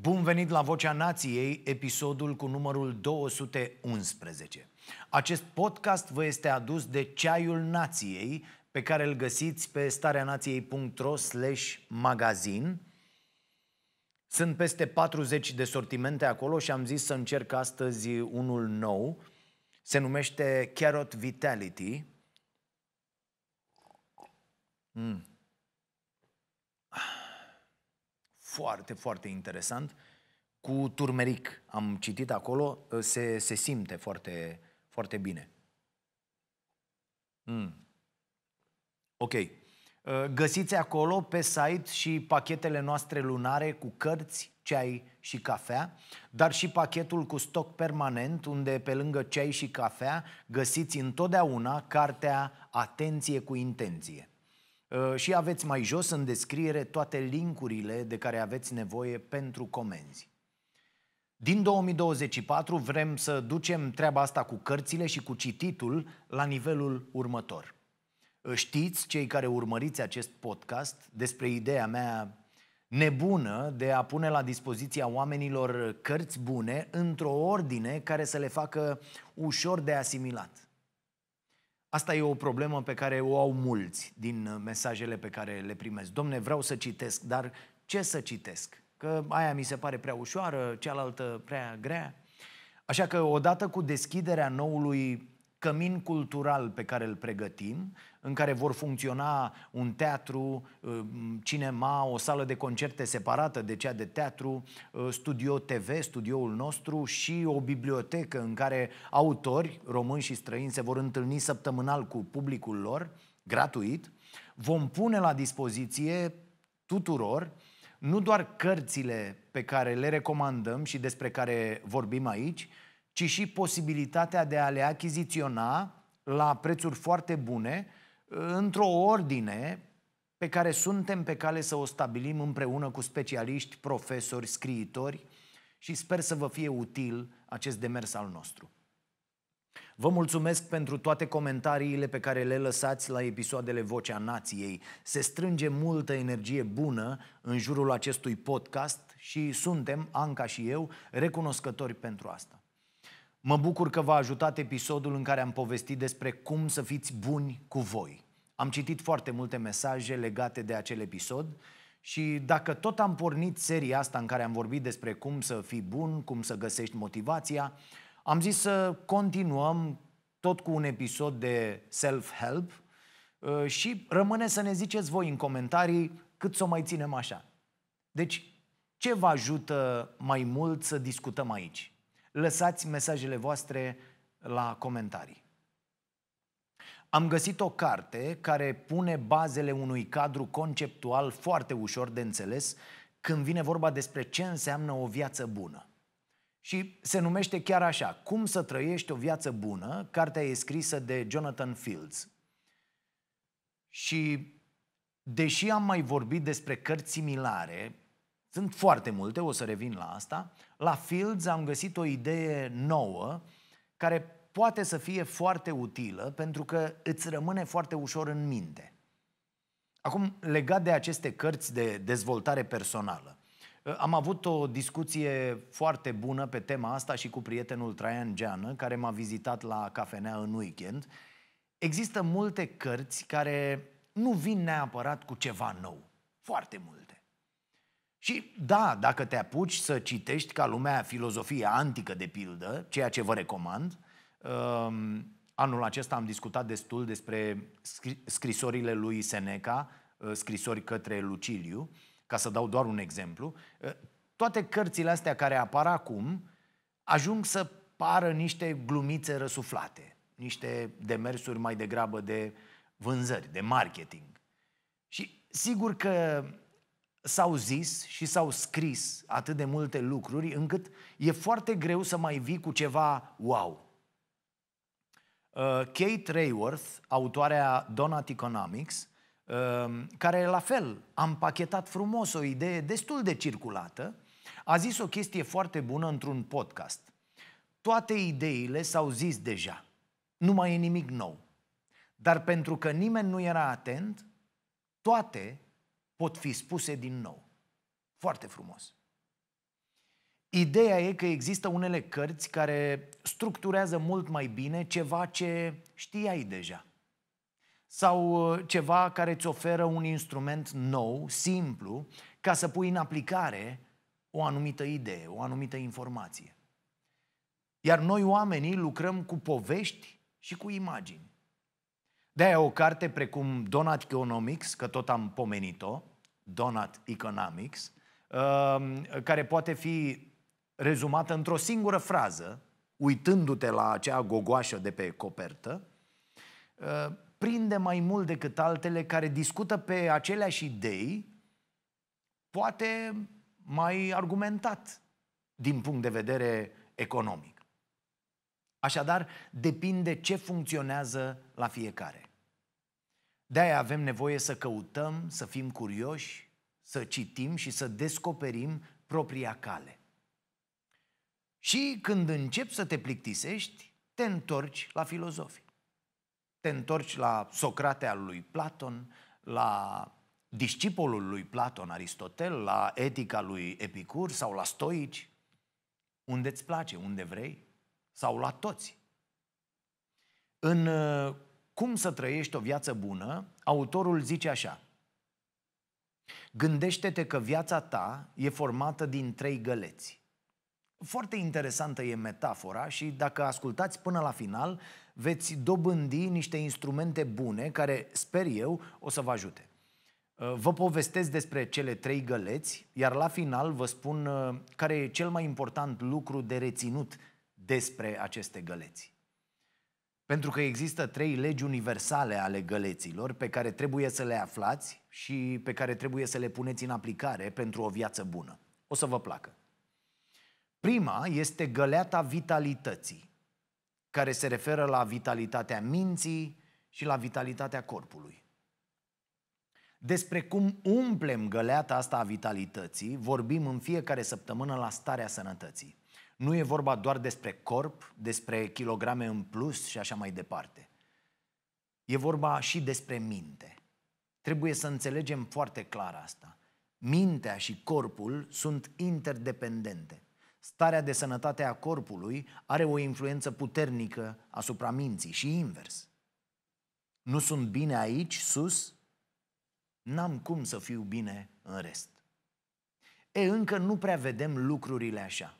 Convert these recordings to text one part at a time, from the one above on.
Bun venit la Vocea Nației, episodul cu numărul 211. Acest podcast vă este adus de Ceaiul Nației, pe care îl găsiți pe stareanației.ro slash magazin. Sunt peste 40 de sortimente acolo și am zis să încerc astăzi unul nou. Se numește Carrot Vitality. Mm. foarte, foarte interesant, cu turmeric. Am citit acolo, ă, se, se simte foarte, foarte bine. Mm. Ok. Ă, găsiți acolo pe site și pachetele noastre lunare cu cărți, ceai și cafea, dar și pachetul cu stoc permanent, unde pe lângă ceai și cafea găsiți întotdeauna cartea Atenție cu intenție. Uh, și aveți mai jos în descriere toate linkurile de care aveți nevoie pentru comenzi. Din 2024 vrem să ducem treaba asta cu cărțile și cu cititul la nivelul următor. Uh, știți, cei care urmăriți acest podcast, despre ideea mea nebună de a pune la dispoziția oamenilor cărți bune într-o ordine care să le facă ușor de asimilat. Asta e o problemă pe care o au mulți din uh, mesajele pe care le primesc. Domne, vreau să citesc, dar ce să citesc? Că aia mi se pare prea ușoară, cealaltă prea grea. Așa că odată cu deschiderea noului cămin cultural pe care îl pregătim, în care vor funcționa un teatru, uh, cinema, o sală de concerte separată de cea de teatru, uh, studio TV, studioul nostru și o bibliotecă în care autori români și străini se vor întâlni săptămânal cu publicul lor, gratuit. Vom pune la dispoziție tuturor nu doar cărțile pe care le recomandăm și despre care vorbim aici, ci și posibilitatea de a le achiziționa la prețuri foarte bune, într-o ordine pe care suntem pe cale să o stabilim împreună cu specialiști, profesori, scriitori și sper să vă fie util acest demers al nostru. Vă mulțumesc pentru toate comentariile pe care le lăsați la episoadele Vocea Nației. Se strânge multă energie bună în jurul acestui podcast și suntem, Anca și eu, recunoscători pentru asta. Mă bucur că v-a ajutat episodul în care am povestit despre cum să fiți buni cu voi. Am citit foarte multe mesaje legate de acel episod și dacă tot am pornit seria asta în care am vorbit despre cum să fii bun, cum să găsești motivația, am zis să continuăm tot cu un episod de self-help uh, și rămâne să ne ziceți voi în comentarii cât să o mai ținem așa. Deci, ce vă ajută mai mult să discutăm aici? lăsați mesajele voastre la comentarii. Am găsit o carte care pune bazele unui cadru conceptual foarte ușor de înțeles când vine vorba despre ce înseamnă o viață bună. Și se numește chiar așa, Cum să trăiești o viață bună, cartea e scrisă de Jonathan Fields. Și deși am mai vorbit despre cărți similare sunt foarte multe, o să revin la asta. La Fields am găsit o idee nouă care poate să fie foarte utilă pentru că îți rămâne foarte ușor în minte. Acum, legat de aceste cărți de dezvoltare personală, ă, am avut o discuție foarte bună pe tema asta și cu prietenul Traian Geană, care m-a vizitat la cafenea în weekend. Există multe cărți care nu vin neapărat cu ceva nou. Foarte mult. Și da, dacă te apuci să citești ca lumea filozofie antică, de pildă, ceea ce vă recomand, um, anul acesta am discutat destul despre scrisorile lui Seneca, uh, scrisori către Luciliu, ca să dau doar un exemplu, uh, toate cărțile astea care apar acum ajung să pară niște glumițe răsuflate, niște demersuri mai degrabă de vânzări, de marketing. Și sigur că s-au zis și s-au scris atât de multe lucruri încât e foarte greu să mai vii cu ceva wow. Uh, Kate Rayworth, autoarea Donut Economics, uh, care la fel a împachetat frumos o idee destul de circulată, a zis o chestie foarte bună într-un podcast. Toate ideile s-au zis deja, nu mai e nimic nou. Dar pentru că nimeni nu era atent, toate pot fi spuse din nou. Foarte frumos. Ideea e că există unele cărți care structurează mult mai bine ceva ce știai deja. Sau uh, ceva care îți oferă un instrument nou, simplu, ca să pui în aplicare o anumită idee, o anumită informație. Iar noi oamenii lucrăm cu povești și cu imagini de o carte precum Donut Economics, că tot am pomenit-o, Donut Economics, um, care poate fi rezumată într-o singură frază, uitându-te la acea gogoașă de pe copertă, uh, prinde mai mult decât altele care discută pe aceleași idei, poate mai argumentat din punct de vedere economic. Așadar, depinde ce funcționează la fiecare. De-aia avem nevoie să căutăm, să fim curioși, să citim și să descoperim propria cale. Și când începi să te plictisești, te întorci la filozofi. Te întorci la Socrate al lui Platon, la discipolul lui Platon, Aristotel, la etica lui Epicur sau la stoici, unde îți place, unde vrei, sau la toți. În uh, cum să trăiești o viață bună, autorul zice așa. Gândește-te că viața ta e formată din trei găleți. Foarte interesantă e metafora și dacă ascultați până la final, veți dobândi niște instrumente bune care, sper eu, o să vă ajute. Uh, vă povestesc despre cele trei găleți, iar la final vă spun uh, care e cel mai important lucru de reținut despre aceste găleți. Pentru că există trei legi universale ale găleților pe care trebuie să le aflați și pe care trebuie să le puneți în aplicare pentru o viață bună. O să vă placă. Prima este găleata vitalității, care se referă la vitalitatea minții și la vitalitatea corpului. Despre cum umplem găleata asta a vitalității, vorbim în fiecare săptămână la starea sănătății. Nu e vorba doar despre corp, despre kilograme în plus și așa mai departe. E vorba și despre minte. Trebuie să înțelegem foarte clar asta. Mintea și corpul sunt interdependente. Starea de sănătate a corpului are o influență puternică asupra minții și invers. Nu sunt bine aici, sus, n-am cum să fiu bine în rest. E, încă nu prea vedem lucrurile așa.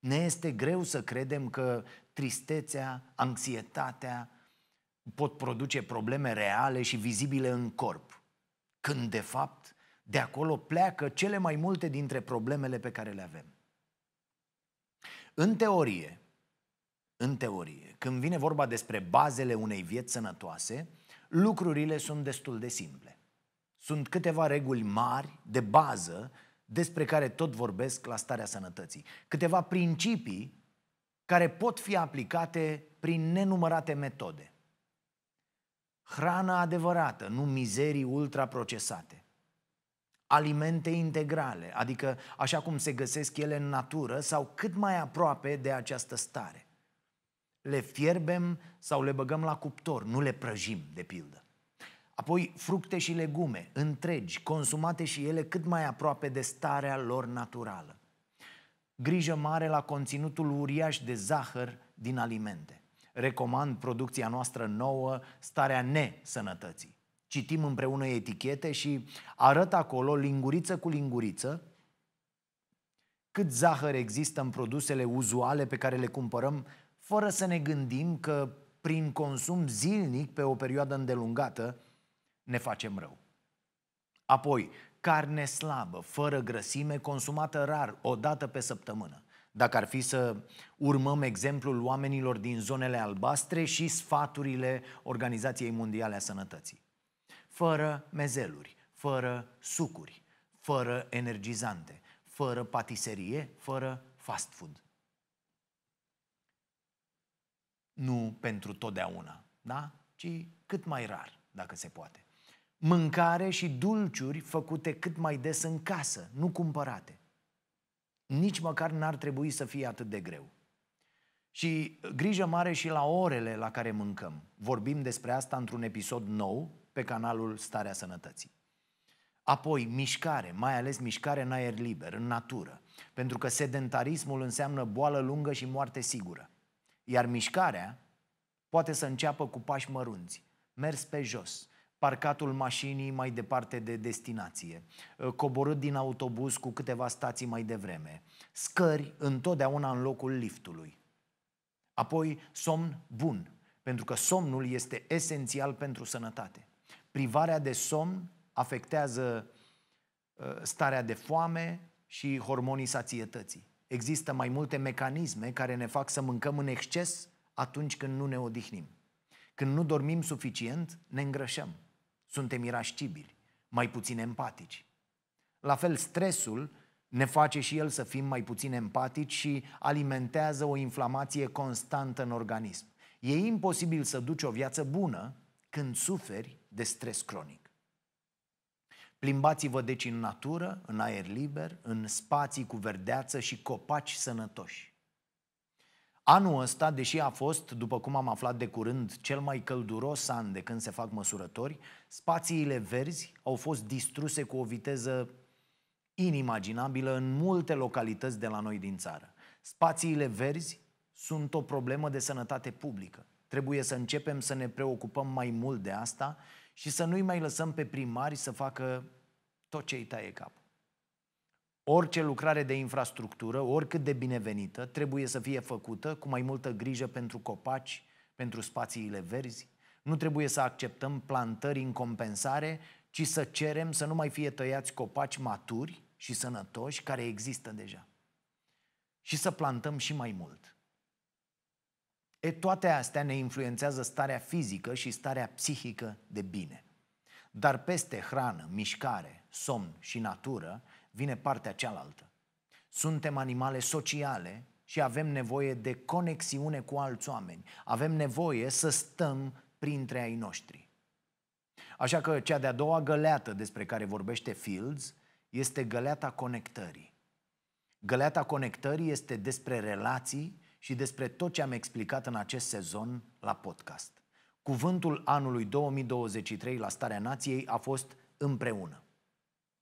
Ne este greu să credem că tristețea, anxietatea pot produce probleme reale și vizibile în corp, când de fapt de acolo pleacă cele mai multe dintre problemele pe care le avem. În teorie, în teorie, când vine vorba despre bazele unei vieți sănătoase, lucrurile sunt destul de simple. Sunt câteva reguli mari de bază despre care tot vorbesc la starea sănătății. Câteva principii care pot fi aplicate prin nenumărate metode. Hrana adevărată, nu mizerii ultraprocesate. Alimente integrale, adică așa cum se găsesc ele în natură sau cât mai aproape de această stare. Le fierbem sau le băgăm la cuptor, nu le prăjim, de pildă. Apoi fructe și legume, întregi, consumate și ele cât mai aproape de starea lor naturală. Grijă mare la conținutul uriaș de zahăr din alimente. Recomand producția noastră nouă, starea nesănătății. Citim împreună etichete și arăt acolo, linguriță cu linguriță, cât zahăr există în produsele uzuale pe care le cumpărăm, fără să ne gândim că prin consum zilnic pe o perioadă îndelungată, ne facem rău. Apoi, carne slabă, fără grăsime, consumată rar, o dată pe săptămână. Dacă ar fi să urmăm exemplul oamenilor din zonele albastre și sfaturile Organizației Mondiale a Sănătății. Fără mezeluri, fără sucuri, fără energizante, fără patiserie, fără fast food. Nu pentru totdeauna, da? Ci cât mai rar, dacă se poate mâncare și dulciuri făcute cât mai des în casă, nu cumpărate. Nici măcar n-ar trebui să fie atât de greu. Și grijă mare și la orele la care mâncăm. Vorbim despre asta într-un episod nou pe canalul Starea Sănătății. Apoi, mișcare, mai ales mișcare în aer liber, în natură, pentru că sedentarismul înseamnă boală lungă și moarte sigură. Iar mișcarea poate să înceapă cu pași mărunți, mers pe jos, parcatul mașinii mai departe de destinație, ă, coborât din autobuz cu câteva stații mai devreme, scări întotdeauna în locul liftului. Apoi somn bun, pentru că somnul este esențial pentru sănătate. Privarea de somn afectează ă, starea de foame și hormonii sațietății. Există mai multe mecanisme care ne fac să mâncăm în exces atunci când nu ne odihnim. Când nu dormim suficient, ne îngrășăm suntem irascibili, mai puțin empatici. La fel, stresul ne face și el să fim mai puțin empatici și alimentează o inflamație constantă în organism. E imposibil să duci o viață bună când suferi de stres cronic. Plimbați-vă deci în natură, în aer liber, în spații cu verdeață și copaci sănătoși. Anul ăsta, deși a fost, după cum am aflat de curând, cel mai călduros an de când se fac măsurători, spațiile verzi au fost distruse cu o viteză inimaginabilă în multe localități de la noi din țară. Spațiile verzi sunt o problemă de sănătate publică. Trebuie să începem să ne preocupăm mai mult de asta și să nu-i mai lăsăm pe primari să facă tot ce îi taie capul. Orice lucrare de infrastructură, oricât de binevenită, trebuie să fie făcută cu mai multă grijă pentru copaci, pentru spațiile verzi. Nu trebuie să acceptăm plantări în compensare, ci să cerem să nu mai fie tăiați copaci maturi și sănătoși care există deja. Și să plantăm și mai mult. E, toate astea ne influențează starea fizică și starea psihică de bine. Dar peste hrană, mișcare, somn și natură, vine partea cealaltă. Suntem animale sociale și avem nevoie de conexiune cu alți oameni. Avem nevoie să stăm printre ai noștri. Așa că cea de-a doua găleată despre care vorbește Fields este găleata conectării. Găleata conectării este despre relații și despre tot ce am explicat în acest sezon la podcast. Cuvântul anului 2023 la Starea Nației a fost împreună.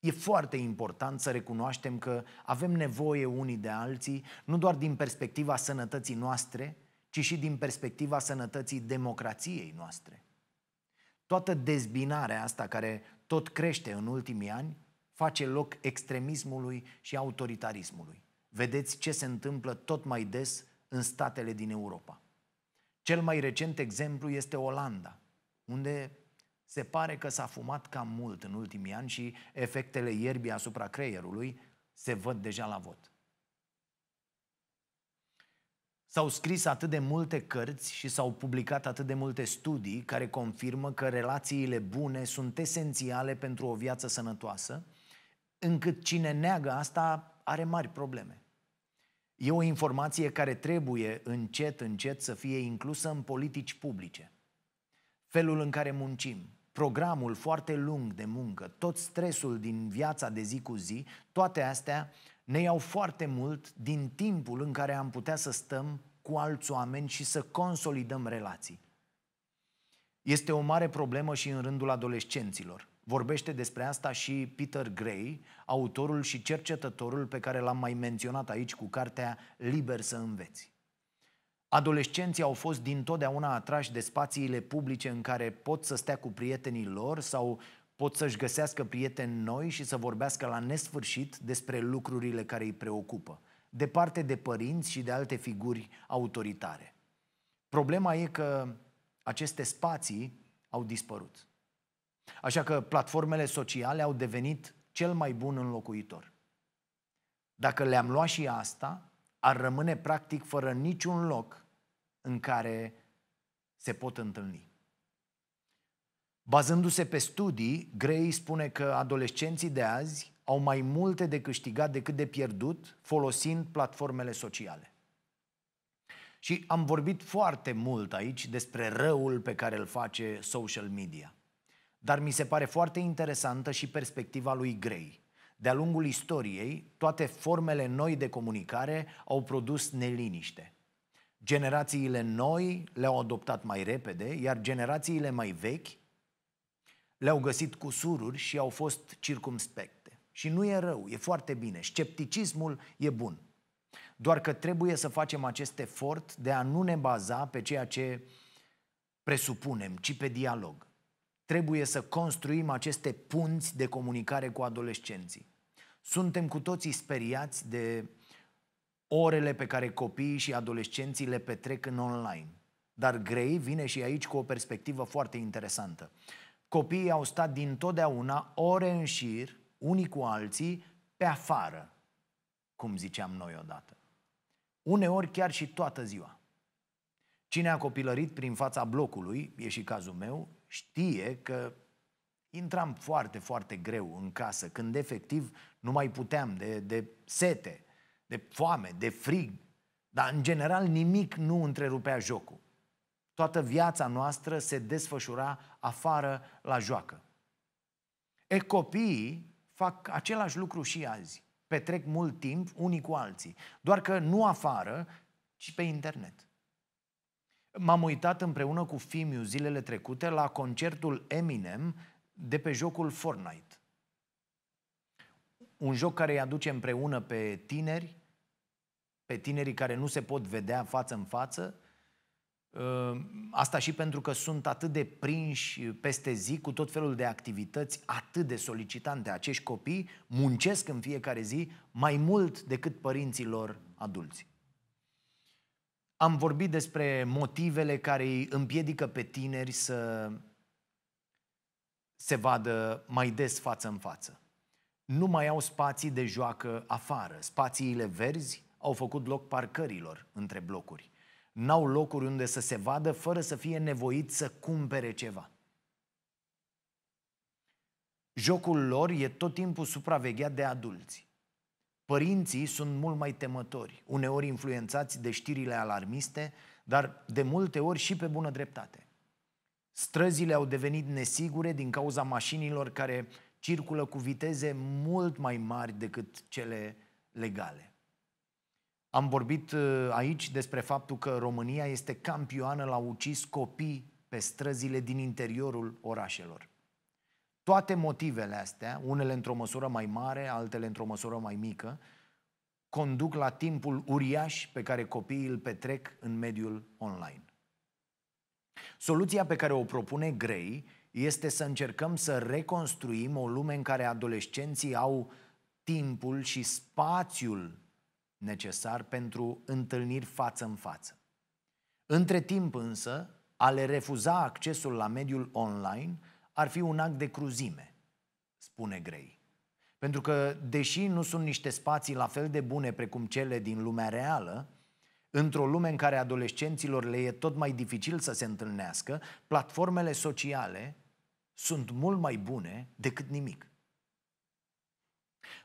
E foarte important să recunoaștem că avem nevoie unii de alții, nu doar din perspectiva sănătății noastre, ci și din perspectiva sănătății democrației noastre. Toată dezbinarea asta care tot crește în ultimii ani face loc extremismului și autoritarismului. Vedeți ce se întâmplă tot mai des în statele din Europa. Cel mai recent exemplu este Olanda, unde se pare că s-a fumat cam mult în ultimii ani și efectele ierbii asupra creierului se văd deja la vot. S-au scris atât de multe cărți și s-au publicat atât de multe studii care confirmă că relațiile bune sunt esențiale pentru o viață sănătoasă, încât cine neagă asta are mari probleme. E o informație care trebuie încet, încet să fie inclusă în politici publice. Felul în care muncim, programul foarte lung de muncă, tot stresul din viața de zi cu zi, toate astea ne iau foarte mult din timpul în care am putea să stăm cu alți oameni și să consolidăm relații. Este o mare problemă și în rândul adolescenților. Vorbește despre asta și Peter Gray, autorul și cercetătorul pe care l-am mai menționat aici cu cartea Liber să înveți. Adolescenții au fost dintotdeauna atrași de spațiile publice în care pot să stea cu prietenii lor sau pot să-și găsească prieteni noi și să vorbească la nesfârșit despre lucrurile care îi preocupă, departe de părinți și de alte figuri autoritare. Problema e că aceste spații au dispărut. Așa că platformele sociale au devenit cel mai bun înlocuitor. Dacă le-am luat și asta, ar rămâne practic fără niciun loc în care se pot întâlni. Bazându-se pe studii, Gray spune că adolescenții de azi au mai multe de câștigat decât de pierdut folosind platformele sociale. Și am vorbit foarte mult aici despre răul pe care îl face social media. Dar mi se pare foarte interesantă și perspectiva lui Gray. De-a lungul istoriei, toate formele noi de comunicare au produs neliniște. Generațiile noi le-au adoptat mai repede, iar generațiile mai vechi le-au găsit cu sururi și au fost circumspecte. Și nu e rău, e foarte bine. Scepticismul e bun. Doar că trebuie să facem acest efort de a nu ne baza pe ceea ce presupunem, ci pe dialog. Trebuie să construim aceste punți de comunicare cu adolescenții. Suntem cu toții speriați de orele pe care copiii și adolescenții le petrec în online. Dar Grey vine și aici cu o perspectivă foarte interesantă. Copiii au stat din totdeauna ore în șir, unii cu alții, pe afară, cum ziceam noi odată. Uneori chiar și toată ziua. Cine a copilărit prin fața blocului, e și cazul meu, știe că intram foarte, foarte greu în casă, când efectiv nu mai puteam, de, de sete, de foame, de frig. Dar, în general, nimic nu întrerupea jocul. Toată viața noastră se desfășura afară la joacă. E, copiii fac același lucru și azi. Petrec mult timp unii cu alții. Doar că nu afară, ci pe internet. M-am uitat împreună cu Fimiu zilele trecute la concertul Eminem de pe jocul Fortnite un joc care îi aduce împreună pe tineri, pe tinerii care nu se pot vedea față în față. Ă, asta și pentru că sunt atât de prinși peste zi cu tot felul de activități atât de solicitante. Acești copii muncesc în fiecare zi mai mult decât părinților adulți. Am vorbit despre motivele care îi împiedică pe tineri să se vadă mai des față în față nu mai au spații de joacă afară. Spațiile verzi au făcut loc parcărilor între blocuri. N-au locuri unde să se vadă fără să fie nevoit să cumpere ceva. Jocul lor e tot timpul supravegheat de adulți. Părinții sunt mult mai temători, uneori influențați de știrile alarmiste, dar de multe ori și pe bună dreptate. Străzile au devenit nesigure din cauza mașinilor care circulă cu viteze mult mai mari decât cele legale. Am vorbit uh, aici despre faptul că România este campioană la ucis copii pe străzile din interiorul orașelor. Toate motivele astea, unele într-o măsură mai mare, altele într-o măsură mai mică, conduc la timpul uriaș pe care copiii îl petrec în mediul online. Soluția pe care o propune Grey este să încercăm să reconstruim o lume în care adolescenții au timpul și spațiul necesar pentru întâlniri față în față. Între timp însă, a le refuza accesul la mediul online ar fi un act de cruzime, spune Grey. Pentru că, deși nu sunt niște spații la fel de bune precum cele din lumea reală, Într-o lume în care adolescenților le e tot mai dificil să se întâlnească, platformele sociale sunt mult mai bune decât nimic.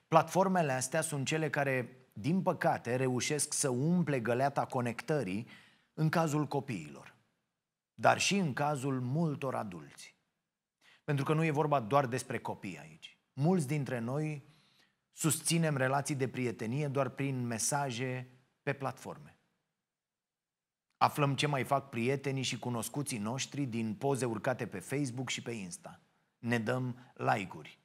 Platformele astea sunt cele care, din păcate, reușesc să umple găleata conectării în cazul copiilor, dar și în cazul multor adulți. Pentru că nu e vorba doar despre copii aici. Mulți dintre noi susținem relații de prietenie doar prin mesaje pe platforme. Aflăm ce mai fac prietenii și cunoscuții noștri din poze urcate pe Facebook și pe Insta. Ne dăm like-uri.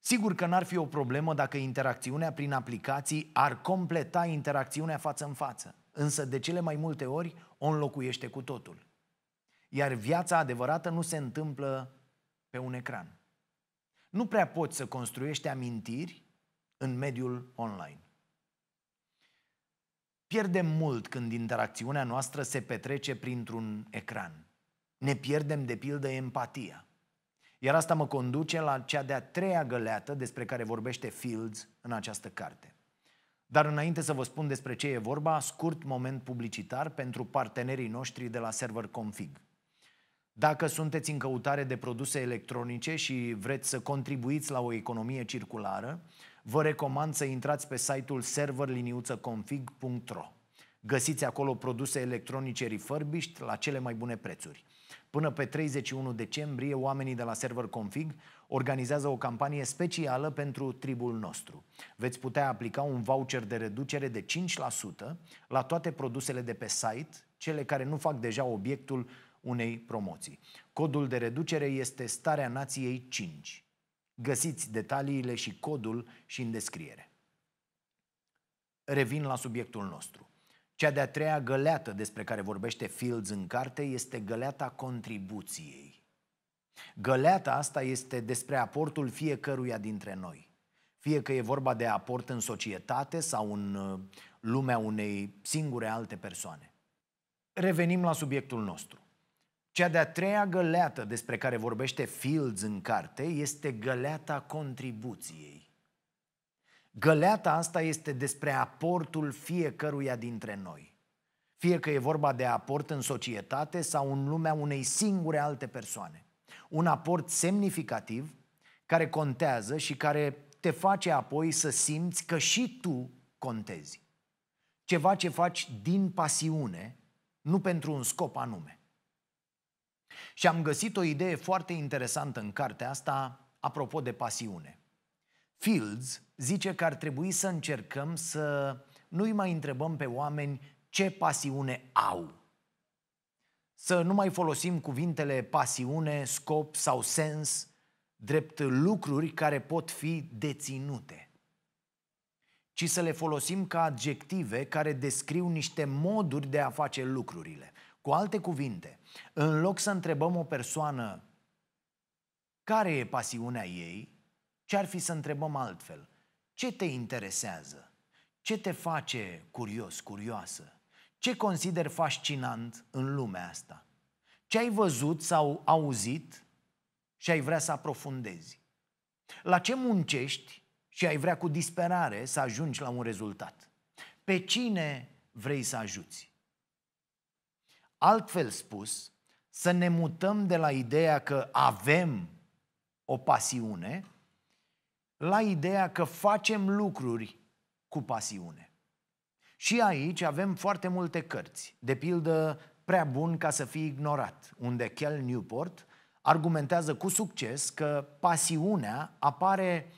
Sigur că n-ar fi o problemă dacă interacțiunea prin aplicații ar completa interacțiunea față în față, însă de cele mai multe ori o înlocuiește cu totul. Iar viața adevărată nu se întâmplă pe un ecran. Nu prea poți să construiești amintiri în mediul online. Pierdem mult când interacțiunea noastră se petrece printr-un ecran. Ne pierdem, de pildă, empatia. Iar asta mă conduce la cea de-a treia găleată despre care vorbește Fields în această carte. Dar înainte să vă spun despre ce e vorba, scurt moment publicitar pentru partenerii noștri de la Server Config. Dacă sunteți în căutare de produse electronice și vreți să contribuiți la o economie circulară, vă recomand să intrați pe site-ul serverliniuțaconfig.ro. Găsiți acolo produse electronice refurbished la cele mai bune prețuri. Până pe 31 decembrie, oamenii de la Server Config organizează o campanie specială pentru tribul nostru. Veți putea aplica un voucher de reducere de 5% la toate produsele de pe site, cele care nu fac deja obiectul unei promoții. Codul de reducere este Starea Nației 5. Găsiți detaliile și codul și în descriere. Revin la subiectul nostru. Cea de-a treia găleată despre care vorbește Fields în carte este găleata contribuției. Găleata asta este despre aportul fiecăruia dintre noi. Fie că e vorba de aport în societate sau în uh, lumea unei singure alte persoane. Revenim la subiectul nostru. Cea de-a treia găleată despre care vorbește Fields în carte este găleata contribuției. Găleata asta este despre aportul fiecăruia dintre noi. Fie că e vorba de aport în societate sau în lumea unei singure alte persoane. Un aport semnificativ care contează și care te face apoi să simți că și tu contezi. Ceva ce faci din pasiune, nu pentru un scop anume. Și am găsit o idee foarte interesantă în cartea asta, apropo de pasiune. Fields zice că ar trebui să încercăm să nu-i mai întrebăm pe oameni ce pasiune au. Să nu mai folosim cuvintele pasiune, scop sau sens drept lucruri care pot fi deținute, ci să le folosim ca adjective care descriu niște moduri de a face lucrurile. Cu alte cuvinte, în loc să întrebăm o persoană care e pasiunea ei, ce ar fi să întrebăm altfel? Ce te interesează? Ce te face curios, curioasă? Ce consider fascinant în lumea asta? Ce ai văzut sau auzit și ai vrea să aprofundezi? La ce muncești și ai vrea cu disperare să ajungi la un rezultat? Pe cine vrei să ajuți? Altfel spus, să ne mutăm de la ideea că avem o pasiune la ideea că facem lucruri cu pasiune. Și aici avem foarte multe cărți, de pildă Prea bun ca să fie ignorat, unde Kel Newport argumentează cu succes că pasiunea apare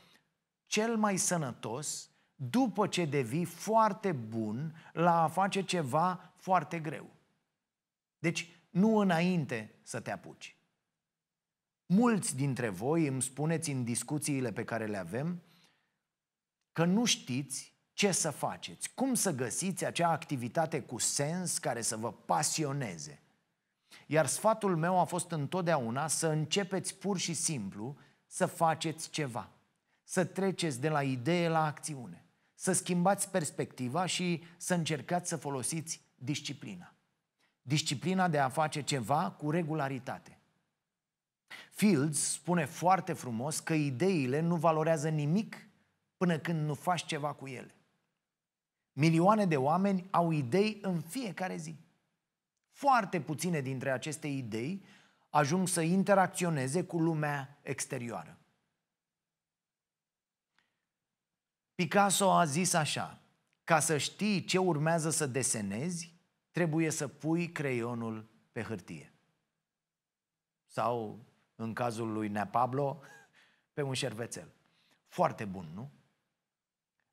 cel mai sănătos după ce devii foarte bun la a face ceva foarte greu. Deci, nu înainte să te apuci. Mulți dintre voi îmi spuneți în discuțiile pe care le avem că nu știți ce să faceți, cum să găsiți acea activitate cu sens care să vă pasioneze. Iar sfatul meu a fost întotdeauna să începeți pur și simplu să faceți ceva, să treceți de la idee la acțiune, să schimbați perspectiva și să încercați să folosiți disciplina disciplina de a face ceva cu regularitate. Fields spune foarte frumos că ideile nu valorează nimic până când nu faci ceva cu ele. Milioane de oameni au idei în fiecare zi. Foarte puține dintre aceste idei ajung să interacționeze cu lumea exterioară. Picasso a zis așa, ca să știi ce urmează să desenezi, trebuie să pui creionul pe hârtie. Sau, în cazul lui Nea Pablo, pe un șervețel. Foarte bun, nu?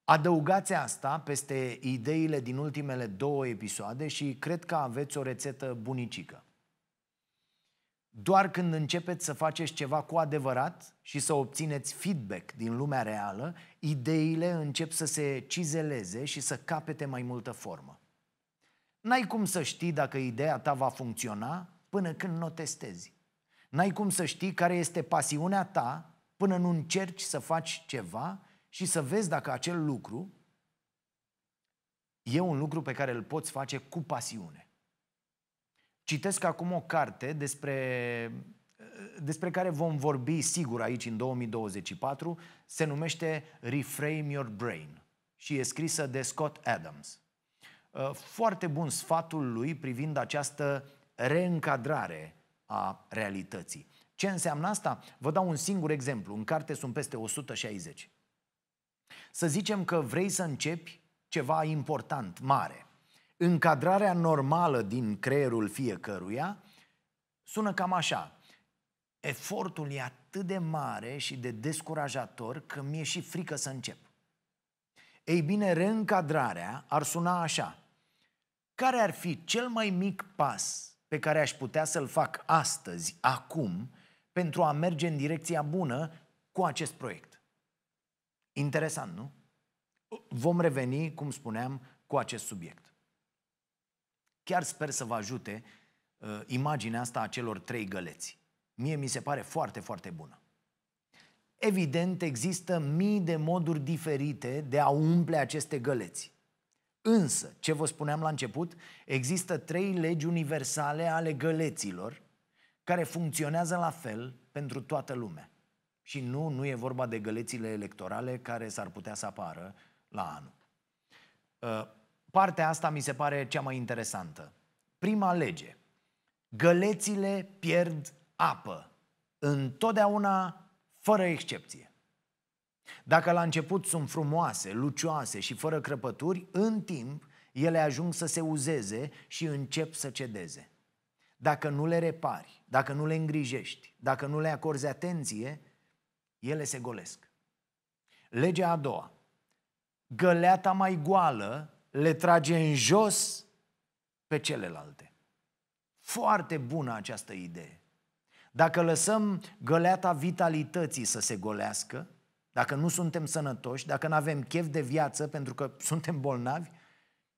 Adăugați asta peste ideile din ultimele două episoade și cred că aveți o rețetă bunicică. Doar când începeți să faceți ceva cu adevărat și să obțineți feedback din lumea reală, ideile încep să se cizeleze și să capete mai multă formă. N-ai cum să știi dacă ideea ta va funcționa până când nu o testezi. N-ai cum să știi care este pasiunea ta până nu încerci să faci ceva și să vezi dacă acel lucru e un lucru pe care îl poți face cu pasiune. Citesc acum o carte despre, despre care vom vorbi sigur aici în 2024, se numește Reframe Your Brain și e scrisă de Scott Adams. Uh, foarte bun sfatul lui privind această reîncadrare a realității. Ce înseamnă asta? Vă dau un singur exemplu. În carte sunt peste 160. Să zicem că vrei să începi ceva important, mare. Încadrarea normală din creierul fiecăruia sună cam așa. Efortul e atât de mare și de descurajator că mi-e și frică să încep. Ei bine, reîncadrarea ar suna așa care ar fi cel mai mic pas pe care aș putea să-l fac astăzi, acum, pentru a merge în direcția bună cu acest proiect. Interesant, nu? Vom reveni, cum spuneam, cu acest subiect. Chiar sper să vă ajute uh, imaginea asta a celor trei găleți. Mie mi se pare foarte, foarte bună. Evident, există mii de moduri diferite de a umple aceste găleți. Însă, ce vă spuneam la început, există trei legi universale ale găleților care funcționează la fel pentru toată lumea. Și nu, nu e vorba de gălețile electorale care s-ar putea să apară la anul. Uh, partea asta mi se pare cea mai interesantă. Prima lege. Gălețile pierd apă. Întotdeauna, fără excepție. Dacă la început sunt frumoase, lucioase și fără crăpături, în timp ele ajung să se uzeze și încep să cedeze. Dacă nu le repari, dacă nu le îngrijești, dacă nu le acorzi atenție, ele se golesc. Legea a doua. Găleata mai goală le trage în jos pe celelalte. Foarte bună această idee. Dacă lăsăm găleata vitalității să se golească, dacă nu suntem sănătoși, dacă nu avem chef de viață pentru că suntem bolnavi,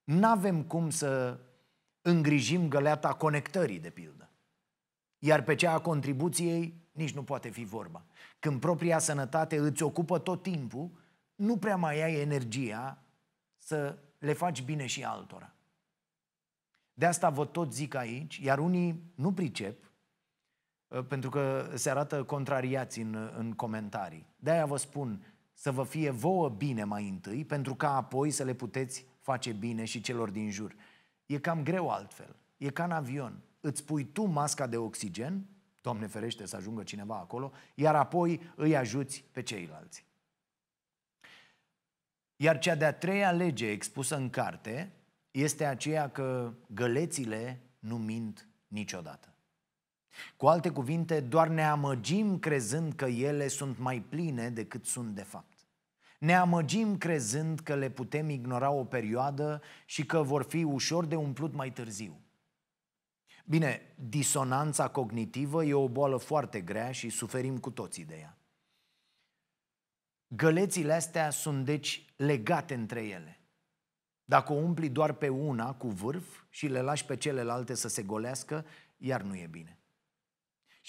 nu avem cum să îngrijim găleata conectării, de pildă. Iar pe cea a contribuției nici nu poate fi vorba. Când propria sănătate îți ocupă tot timpul, nu prea mai ai energia să le faci bine și altora. De asta vă tot zic aici, iar unii nu pricep, Uh, pentru că se arată contrariați în, uh, în comentarii. De-aia vă spun să vă fie vouă bine mai întâi, pentru ca apoi să le puteți face bine și celor din jur. E cam greu altfel. E ca în avion. Îți pui tu masca de oxigen, Doamne ferește să ajungă cineva acolo, iar apoi îi ajuți pe ceilalți. Iar cea de-a treia lege expusă în carte este aceea că gălețile nu mint niciodată. Cu alte cuvinte, doar ne amăgim crezând că ele sunt mai pline decât sunt de fapt. Ne amăgim crezând că le putem ignora o perioadă și că vor fi ușor de umplut mai târziu. Bine, disonanța cognitivă e o boală foarte grea și suferim cu toții de ea. Gălețile astea sunt deci legate între ele. Dacă o umpli doar pe una cu vârf și le lași pe celelalte să se golească, iar nu e bine.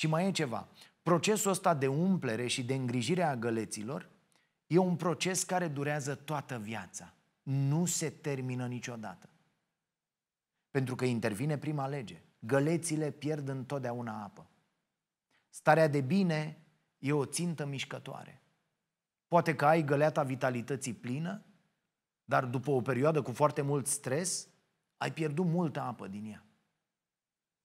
Și mai e ceva. Procesul ăsta de umplere și de îngrijire a găleților e un proces care durează toată viața. Nu se termină niciodată. Pentru că intervine prima lege. Gălețile pierd întotdeauna apă. Starea de bine e o țintă mișcătoare. Poate că ai găleata vitalității plină, dar după o perioadă cu foarte mult stres, ai pierdut multă apă din ea.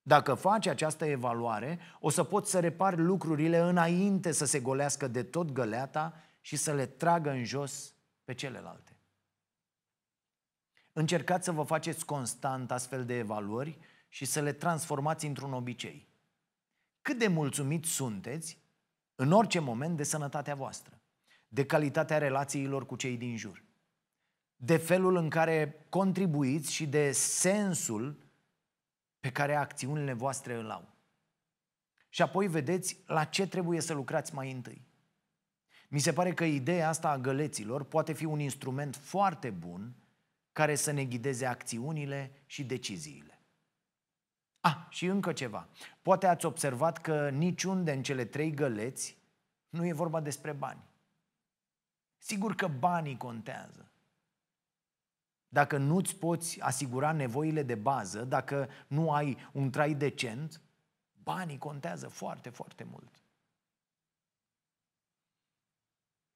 Dacă faci această evaluare, o să poți să repari lucrurile înainte să se golească de tot găleata și să le tragă în jos pe celelalte. Încercați să vă faceți constant astfel de evaluări și să le transformați într-un obicei. Cât de mulțumiți sunteți în orice moment de sănătatea voastră, de calitatea relațiilor cu cei din jur, de felul în care contribuiți și de sensul pe care acțiunile voastre îl au. Și apoi vedeți la ce trebuie să lucrați mai întâi. Mi se pare că ideea asta a găleților poate fi un instrument foarte bun care să ne ghideze acțiunile și deciziile. Ah, și încă ceva. Poate ați observat că niciunde în cele trei găleți nu e vorba despre bani. Sigur că banii contează dacă nu-ți poți asigura nevoile de bază, dacă nu ai un trai decent, banii contează foarte, foarte mult.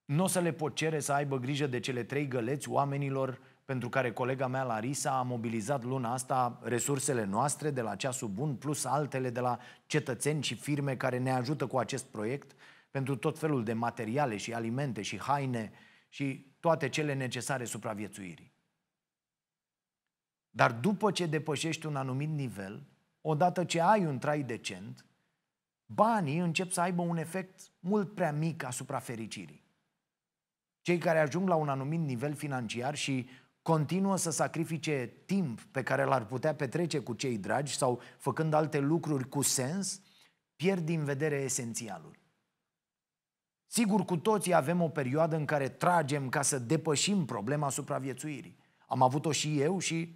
Nu o să le pot cere să aibă grijă de cele trei găleți oamenilor pentru care colega mea Larisa a mobilizat luna asta resursele noastre de la ceasul bun, plus altele de la cetățeni și firme care ne ajută cu acest proiect, pentru tot felul de materiale și alimente și haine și toate cele necesare supraviețuirii. Dar după ce depășești un anumit nivel, odată ce ai un trai decent, banii încep să aibă un efect mult prea mic asupra fericirii. Cei care ajung la un anumit nivel financiar și continuă să sacrifice timp pe care l-ar putea petrece cu cei dragi sau făcând alte lucruri cu sens, pierd din vedere esențialul. Sigur, cu toții avem o perioadă în care tragem ca să depășim problema supraviețuirii. Am avut-o și eu și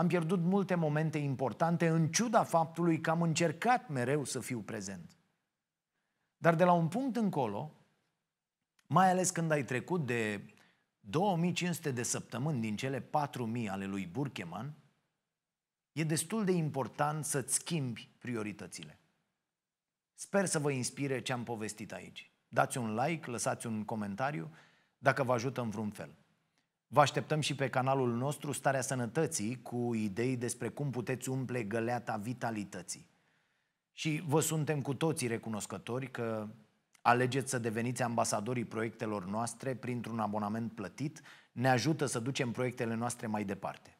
am pierdut multe momente importante în ciuda faptului că am încercat mereu să fiu prezent. Dar de la un punct încolo, mai ales când ai trecut de 2500 de săptămâni din cele 4000 ale lui Burkeman, e destul de important să-ți schimbi prioritățile. Sper să vă inspire ce am povestit aici. Dați un like, lăsați un comentariu dacă vă ajută în vreun fel. Vă așteptăm și pe canalul nostru Starea Sănătății cu idei despre cum puteți umple găleata vitalității. Și vă suntem cu toții recunoscători că alegeți să deveniți ambasadorii proiectelor noastre printr-un abonament plătit, ne ajută să ducem proiectele noastre mai departe.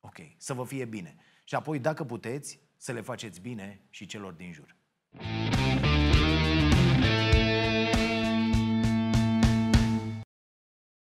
Ok, să vă fie bine. Și apoi, dacă puteți, să le faceți bine și celor din jur. Thank you